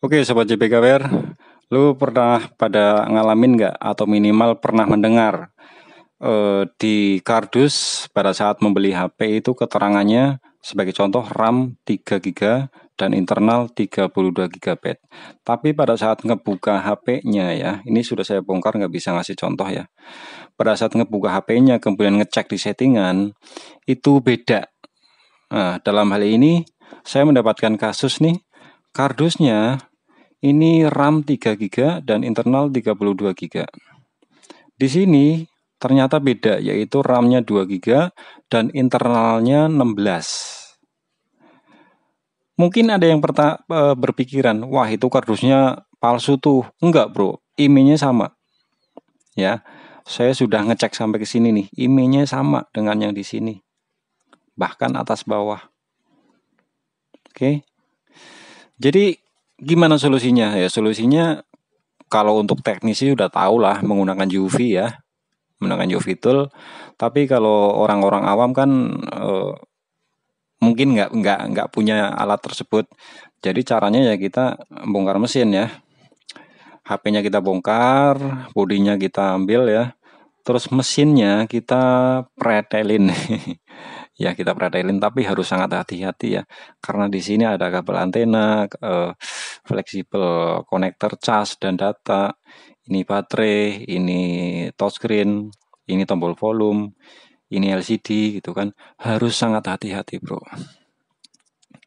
Oke, sobat JPKWR, lu pernah pada ngalamin nggak atau minimal pernah mendengar uh, di kardus pada saat membeli HP itu keterangannya sebagai contoh RAM 3 GB dan internal 32 GB. Tapi pada saat ngebuka HP-nya ya, ini sudah saya bongkar nggak bisa ngasih contoh ya. Pada saat ngebuka HP-nya kemudian ngecek di settingan itu beda. Nah, dalam hal ini saya mendapatkan kasus nih kardusnya ini RAM 3 GB dan internal 32 GB. Di sini ternyata beda yaitu RAM-nya 2 GB dan internalnya 16. Mungkin ada yang e, berpikiran, wah itu kardusnya palsu tuh. Enggak, Bro. IMEI-nya sama. Ya. Saya sudah ngecek sampai ke sini nih. IMEI-nya sama dengan yang di sini. Bahkan atas bawah. Oke. Jadi gimana solusinya? Ya solusinya kalau untuk teknisi udah tahu lah menggunakan UV ya, menggunakan UV tool. Tapi kalau orang-orang awam kan eh, mungkin nggak nggak nggak punya alat tersebut. Jadi caranya ya kita bongkar mesin ya. HP-nya kita bongkar, bodinya kita ambil ya. Terus mesinnya kita pretelin. ya kita perhatiin tapi harus sangat hati-hati ya karena di sini ada kabel antena eh, fleksibel konektor cas dan data ini baterai ini touchscreen ini tombol volume ini LCD gitu kan harus sangat hati-hati bro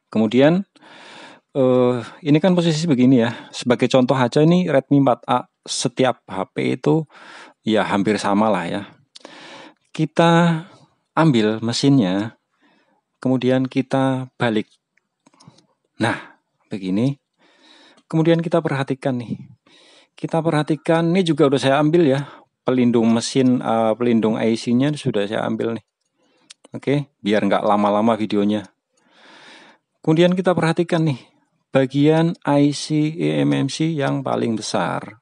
kemudian eh, ini kan posisi begini ya sebagai contoh aja ini Redmi 4A setiap HP itu ya hampir sama lah ya kita ambil mesinnya, kemudian kita balik. Nah, begini. Kemudian kita perhatikan nih. Kita perhatikan, ini juga udah saya ambil ya. Pelindung mesin, uh, pelindung IC-nya sudah saya ambil nih. Oke, biar nggak lama-lama videonya. Kemudian kita perhatikan nih, bagian IC eMMC yang paling besar.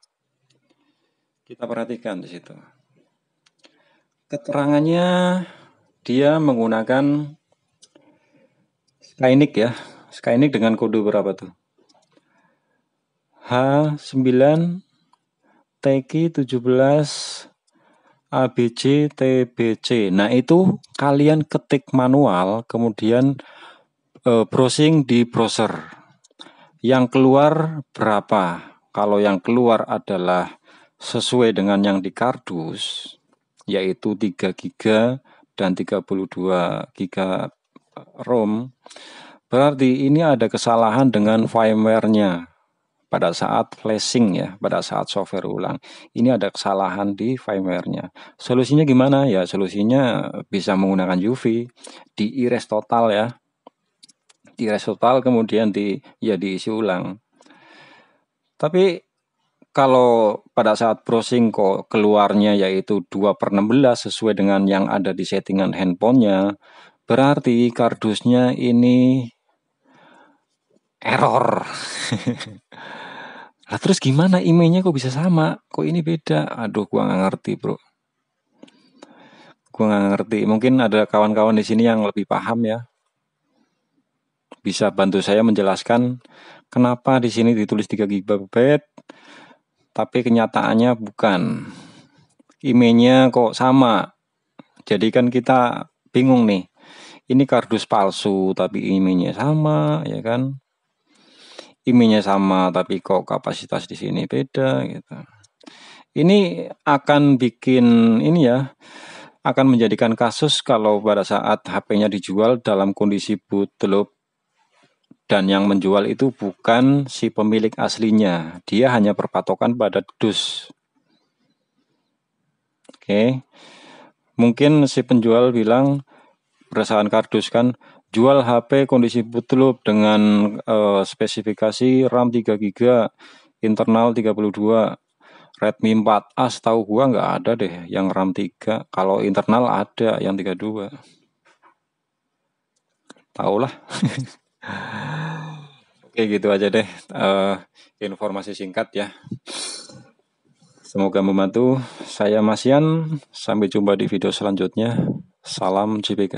Kita perhatikan di situ. Keterangannya dia menggunakan Skynik ya. Skynik dengan kode berapa tuh? H9 TK 17 abc TBC. Nah, itu kalian ketik manual kemudian e, browsing di browser. Yang keluar berapa? Kalau yang keluar adalah sesuai dengan yang di kardus yaitu 3 giga dan 32 giga ROM, berarti ini ada kesalahan dengan firmware-nya pada saat flashing ya, pada saat software ulang. Ini ada kesalahan di firmware-nya. Solusinya gimana? Ya, solusinya bisa menggunakan UV di erase total ya. Di erase total kemudian di ya diisi ulang. Tapi kalau pada saat browsing kok keluarnya yaitu 2 per 16 sesuai dengan yang ada di settingan handphonenya, berarti kardusnya ini error. lah terus gimana emailnya kok bisa sama? Kok ini beda? Aduh, gua nggak ngerti, bro. Gua nggak ngerti. Mungkin ada kawan-kawan di sini yang lebih paham ya. Bisa bantu saya menjelaskan kenapa di sini ditulis 3 GB, tapi kenyataannya bukan. imenya kok sama. Jadi kan kita bingung nih. Ini kardus palsu tapi imenya sama, ya kan? Imenya sama tapi kok kapasitas di sini beda gitu. Ini akan bikin ini ya akan menjadikan kasus kalau pada saat HP-nya dijual dalam kondisi bootloop dan yang menjual itu bukan si pemilik aslinya. Dia hanya berpatokan pada dus. Oke. Mungkin si penjual bilang perasaan kardus kan jual HP kondisi bootloop dengan uh, spesifikasi RAM 3 GB, internal 32, Redmi 4A Tahu gua nggak ada deh yang RAM 3. Kalau internal ada yang 32. Taulah. Oke gitu aja deh uh, informasi singkat ya. Semoga membantu. Saya Masian. Sampai jumpa di video selanjutnya. Salam CPK.